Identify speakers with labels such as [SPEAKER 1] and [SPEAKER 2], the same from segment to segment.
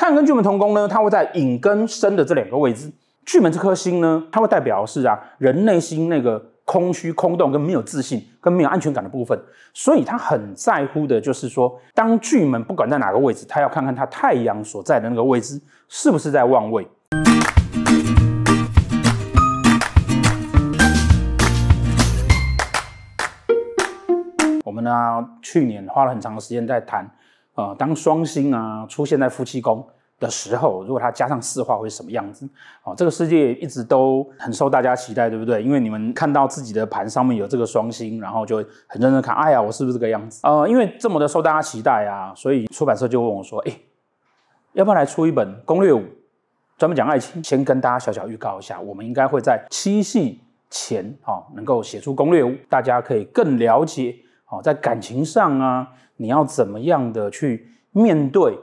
[SPEAKER 1] 太阳跟巨门同宫呢，它会在影跟身的这两个位置。巨门这颗星呢，它会代表是啊，人内心那个空虚、空洞跟没有自信、跟没有安全感的部分。所以他很在乎的就是说，当巨门不管在哪个位置，他要看看他太阳所在的那个位置是不是在旺位。我们呢，去年花了很长的时间在谈。啊，当双星啊出现在夫妻宫的时候，如果它加上四化会是什么样子？哦，这个世界一直都很受大家期待，对不对？因为你们看到自己的盘上面有这个双星，然后就很认真看，哎呀，我是不是这个样子？呃，因为这么的受大家期待啊，所以出版社就问我说：“哎，要不要来出一本攻略五，专门讲爱情？”先跟大家小小预告一下，我们应该会在七夕前啊，能够写出攻略五，大家可以更了解哦，在感情上啊。你要怎么样的去面对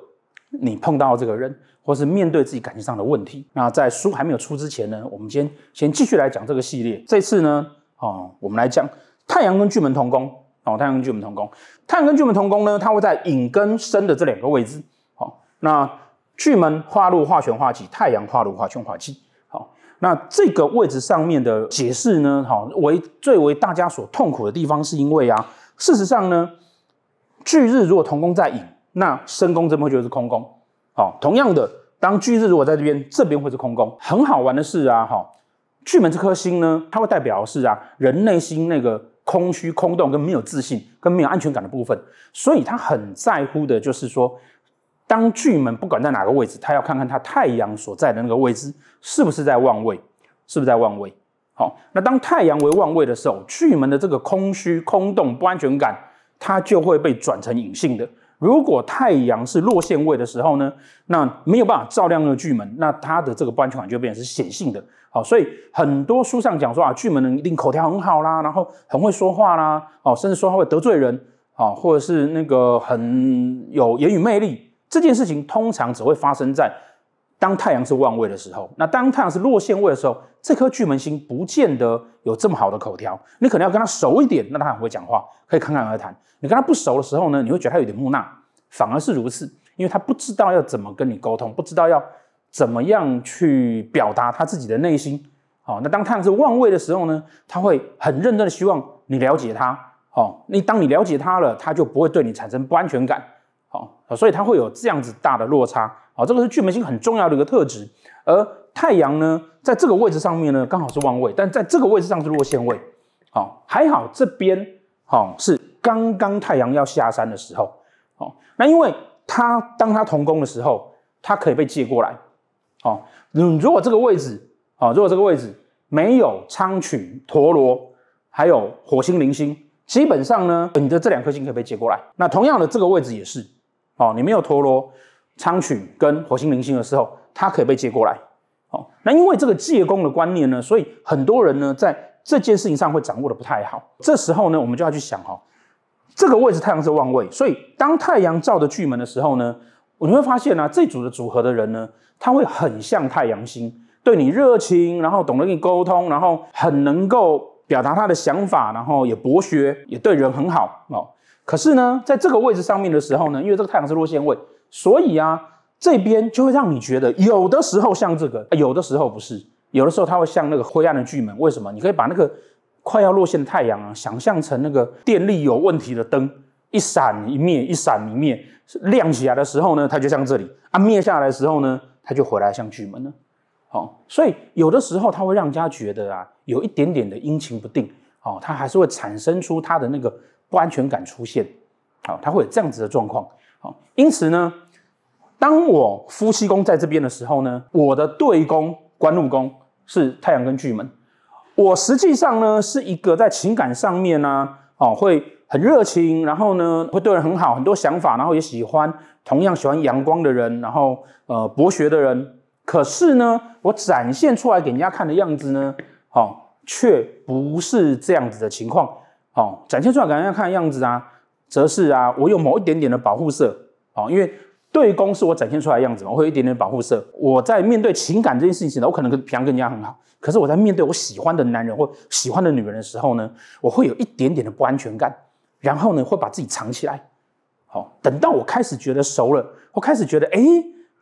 [SPEAKER 1] 你碰到这个人，或是面对自己感情上的问题？那在书还没有出之前呢，我们先先继续来讲这个系列。这次呢，哦，我们来讲太阳跟巨门同宫。哦，太阳跟巨门同宫，太阳跟巨门同宫呢，它会在引跟申的这两个位置。好，那巨门化禄化权化忌，太阳化禄化权化忌。好，那这个位置上面的解释呢，好为最为大家所痛苦的地方，是因为啊，事实上呢。巨日如果同宫在寅，那申宫这边就是空宫？好，同样的，当巨日如果在这边，这边会是空宫。很好玩的是啊，哈！巨门这颗星呢，它会代表的是啊，人内心那个空虚、空洞跟没有自信、跟没有安全感的部分。所以他很在乎的就是说，当巨门不管在哪个位置，他要看看他太阳所在的那个位置是不是在旺位，是不是在旺位。好，那当太阳为旺位的时候，巨门的这个空虚、空洞、不安全感。它就会被转成隐性的。如果太阳是落陷位的时候呢，那没有办法照亮那个巨门，那它的这个不安全感就变成是显性的。好，所以很多书上讲说啊，巨门人一定口条很好啦，然后很会说话啦，哦，甚至说话会得罪人，哦，或者是那个很有言语魅力。这件事情通常只会发生在。当太阳是旺位的时候，那当太阳是落陷位的时候，这颗巨门星不见得有这么好的口条，你可能要跟他熟一点，那他很会讲话，可以侃侃而谈。你跟他不熟的时候呢，你会觉得他有点木讷。反而是如此，因为他不知道要怎么跟你沟通，不知道要怎么样去表达他自己的内心。好，那当太阳是旺位的时候呢，他会很认真的希望你了解他。好，你当你了解他了，他就不会对你产生不安全感。好，所以他会有这样子大的落差。啊，这个是巨门星很重要的一个特质，而太阳呢，在这个位置上面呢，刚好是旺位，但在这个位置上是弱陷位。好，还好这边，好是刚刚太阳要下山的时候。好，那因为它当它同宫的时候，它可以被借过来。好，如果这个位置，啊，如果这个位置没有苍曲、陀螺，还有火星、铃星，基本上呢，你的这两颗星可以被借过来。那同样的，这个位置也是，哦，你没有陀螺。苍曲跟火星、冥星的时候，他可以被借过来。哦，那因为这个借功的观念呢，所以很多人呢在这件事情上会掌握的不太好。这时候呢，我们就要去想哈，这个位置太阳是旺位，所以当太阳照着巨门的时候呢，你会发现呢，这组的组合的人呢，他会很像太阳星，对你热情，然后懂得跟你沟通，然后很能够表达他的想法，然后也博学，也对人很好。哦，可是呢，在这个位置上面的时候呢，因为这个太阳是落陷位。所以啊，这边就会让你觉得有的时候像这个，有的时候不是，有的时候它会像那个灰暗的巨门。为什么？你可以把那个快要落线的太阳啊，想象成那个电力有问题的灯，一闪一灭，一闪一灭。亮起来的时候呢，它就像这里；啊；灭下来的时候呢，它就回来像巨门呢。好，所以有的时候它会让家觉得啊，有一点点的阴晴不定。哦，它还是会产生出它的那个不安全感出现。好，它会有这样子的状况。好，因此呢，当我夫妻宫在这边的时候呢，我的对宫官禄宫是太阳跟巨门，我实际上呢是一个在情感上面呢，哦，会很热情，然后呢会对人很好，很多想法，然后也喜欢同样喜欢阳光的人，然后呃博学的人，可是呢，我展现出来给人家看的样子呢，哦，却不是这样子的情况，哦，展现出来给人家看的样子啊。则是啊，我有某一点点的保护色哦，因为对公是我展现出来的样子嘛，会有一点点保护色。我在面对情感这件事情，我可能跟跟人更加很好，可是我在面对我喜欢的男人或喜欢的女人的时候呢，我会有一点点的不安全感，然后呢会把自己藏起来。好，等到我开始觉得熟了，我开始觉得哎，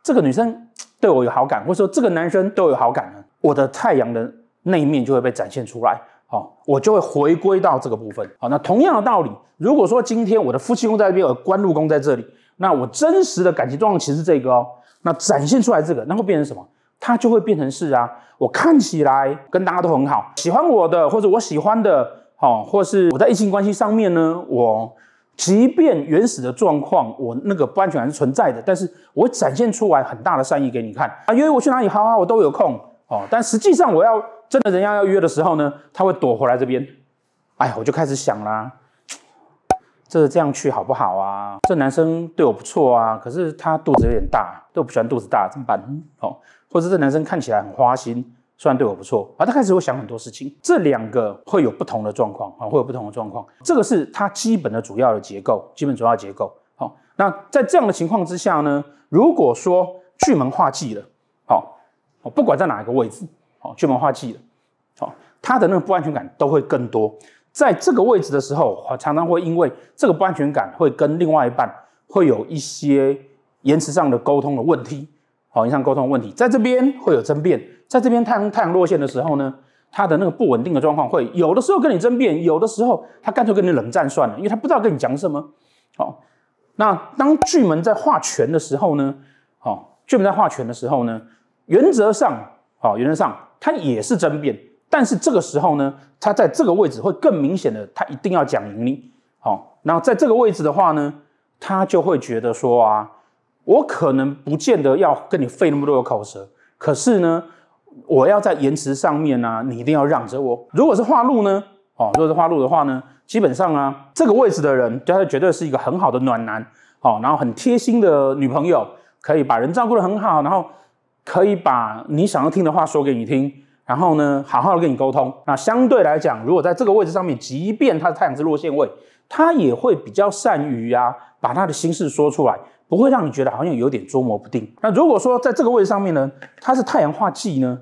[SPEAKER 1] 这个女生对我有好感，或者说这个男生对我有好感了，我的太阳的那一面就会被展现出来。好，我就会回归到这个部分。好，那同样的道理，如果说今天我的夫妻宫在那边，我官禄宫在这里，那我真实的感情状况其实是这个哦。那展现出来这个，那会变成什么？它就会变成是啊，我看起来跟大家都很好，喜欢我的或者我喜欢的，哦，或是我在异性关系上面呢，我即便原始的状况我那个不安全感是存在的，但是我展现出来很大的善意给你看啊，因为我去哪里好啊，我都有空哦，但实际上我要。真的，人家要约的时候呢，他会躲回来这边。哎呀，我就开始想啦，这这样去好不好啊？这男生对我不错啊，可是他肚子有点大，都不喜欢肚子大，怎么办？好，或者这男生看起来很花心，虽然对我不错，啊，他开始会想很多事情。这两个会有不同的状况啊，会有不同的状况。这个是他基本的主要的结构，基本主要结构。好，那在这样的情况之下呢，如果说巨门化忌了，好，我不管在哪一个位置。巨门化忌的，好，他的那个不安全感都会更多。在这个位置的时候，常常会因为这个不安全感，会跟另外一半会有一些延迟上的沟通的问题，好，以上沟通的问题，在这边会有争辩。在这边太阳太阳落线的时候呢，他的那个不稳定的状况会有的时候跟你争辩，有的时候他干脆跟你冷战算了，因为他不知道跟你讲什么。好，那当巨门在化权的时候呢，好，巨门在化权的时候呢，原则上，好，原则上。他也是争辩，但是这个时候呢，他在这个位置会更明显的，他一定要讲盈你。好，然后在这个位置的话呢，他就会觉得说啊，我可能不见得要跟你费那么多口舌，可是呢，我要在言辞上面呢，你一定要让着我。如果是话路呢，哦，如果是话路的话呢，基本上啊，这个位置的人对他绝对是一个很好的暖男。好，然后很贴心的女朋友，可以把人照顾得很好，然后。可以把你想要听的话说给你听，然后呢，好好的跟你沟通。那相对来讲，如果在这个位置上面，即便他是太阳是落线位，他也会比较善于呀，把他的心事说出来，不会让你觉得好像有点捉摸不定。那如果说在这个位置上面呢，他是太阳化忌呢，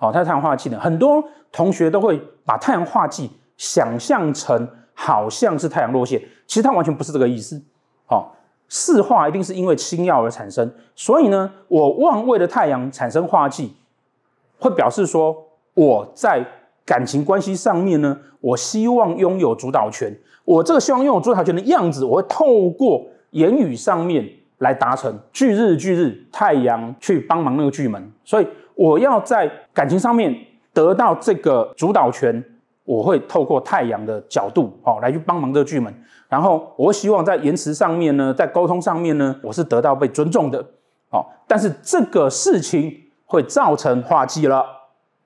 [SPEAKER 1] 哦，他是太阳化忌呢，很多同学都会把太阳化忌想象成好像是太阳落线，其实他完全不是这个意思，哦。四化一定是因为氢耀而产生，所以呢，我望为的太阳产生化忌，会表示说我在感情关系上面呢，我希望拥有主导权。我这个希望拥有主导权的样子，我会透过言语上面来达成。巨日巨日，太阳去帮忙那个巨门，所以我要在感情上面得到这个主导权。我会透过太阳的角度，哦，来去帮忙这巨门。然后，我希望在言辞上面呢，在沟通上面呢，我是得到被尊重的，哦。但是这个事情会造成化忌了，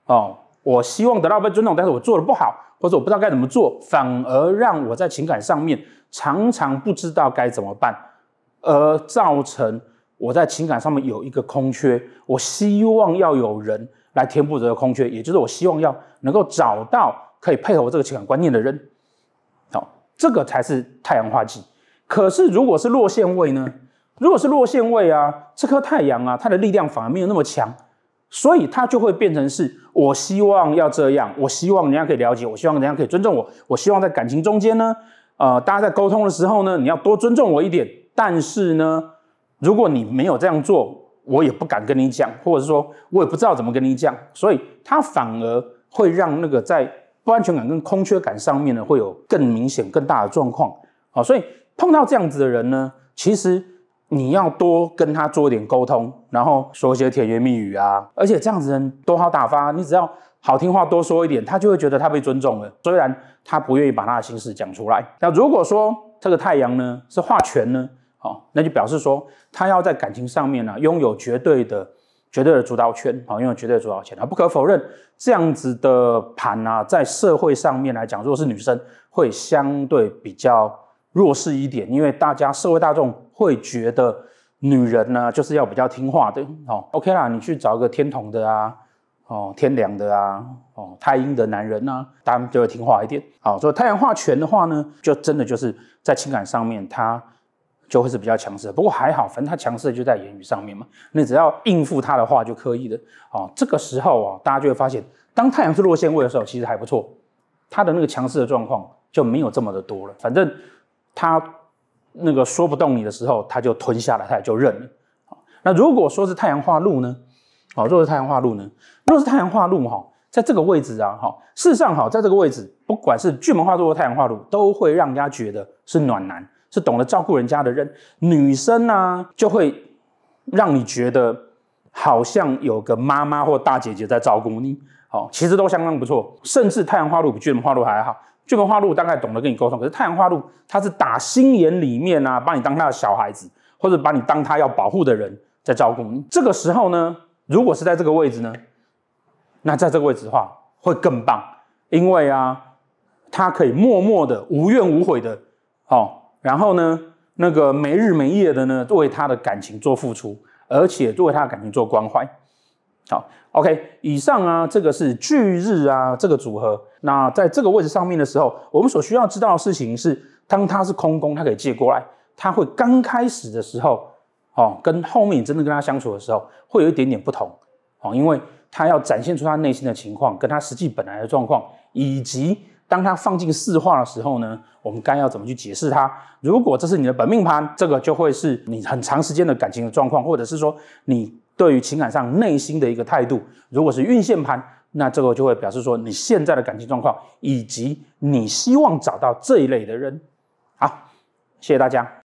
[SPEAKER 1] 哦。我希望得到被尊重，但是我做的不好，或者我不知道该怎么做，反而让我在情感上面常常不知道该怎么办，而造成我在情感上面有一个空缺。我希望要有人来填补这个空缺，也就是我希望要能够找到。可以配合我这个情感观念的人，好，这个才是太阳化忌。可是如果是落陷位呢？如果是落陷位啊，这颗太阳啊，它的力量反而没有那么强，所以它就会变成是：我希望要这样，我希望人家可以了解，我希望人家可以尊重我，我希望在感情中间呢，呃，大家在沟通的时候呢，你要多尊重我一点。但是呢，如果你没有这样做，我也不敢跟你讲，或者是说我也不知道怎么跟你讲，所以它反而会让那个在。不安全感跟空缺感上面呢，会有更明显、更大的状况。好，所以碰到这样子的人呢，其实你要多跟他做一点沟通，然后说一些甜言蜜语啊。而且这样子人多好打发，你只要好听话多说一点，他就会觉得他被尊重了。虽然他不愿意把他的心事讲出来。那如果说这个太阳呢是化全呢，好，那就表示说他要在感情上面呢拥有绝对的。绝对的主导权，好，拥有绝对主导权。啊。不可否认，这样子的盘啊，在社会上面来讲，如果是女生，会相对比较弱势一点，因为大家社会大众会觉得，女人呢就是要比较听话的，哦，OK 啦，你去找一个天同的啊，哦，天良的啊，哦，太阴的男人呢，他们就会听话一点。好，所以太阳化权的话呢，就真的就是在情感上面，他。就会是比较强势，不过还好，反正他强势就在言语上面嘛。你只要应付他的话就可以了。哦，这个时候啊，大家就会发现，当太阳是落线位的时候，其实还不错，他的那个强势的状况就没有这么的多了。反正他那个说不动你的时候，他就吞下来，他就认了。那如果说是太阳化禄呢？如若是太阳化禄呢？若是太阳化禄哈，在这个位置啊，哈，事实上哈，在这个位置，不管是巨门化禄或太阳化禄，都会让人家觉得是暖男。是懂得照顾人家的人，女生呢就会让你觉得好像有个妈妈或大姐姐在照顾你，好，其实都相当不错。甚至太阳花鹿比巨门花鹿还好，巨门花鹿大概懂得跟你沟通，可是太阳花鹿他是打心眼里面啊，把你当他的小孩子，或者把你当他要保护的人在照顾你。这个时候呢，如果是在这个位置呢，那在这个位置的话会更棒，因为啊，他可以默默的无怨无悔的，好。然后呢，那个没日没夜的呢，作为他的感情做付出，而且作为他的感情做关怀。好，OK，以上啊，这个是巨日啊，这个组合。那在这个位置上面的时候，我们所需要知道的事情是，当他是空宫，他可以借过来，他会刚开始的时候，哦，跟后面真的跟他相处的时候，会有一点点不同，哦，因为他要展现出他内心的情况，跟他实际本来的状况，以及。当它放进四化的时候呢，我们该要怎么去解释它？如果这是你的本命盘，这个就会是你很长时间的感情的状况，或者是说你对于情感上内心的一个态度。如果是运线盘，那这个就会表示说你现在的感情状况，以及你希望找到这一类的人。好，谢谢大家。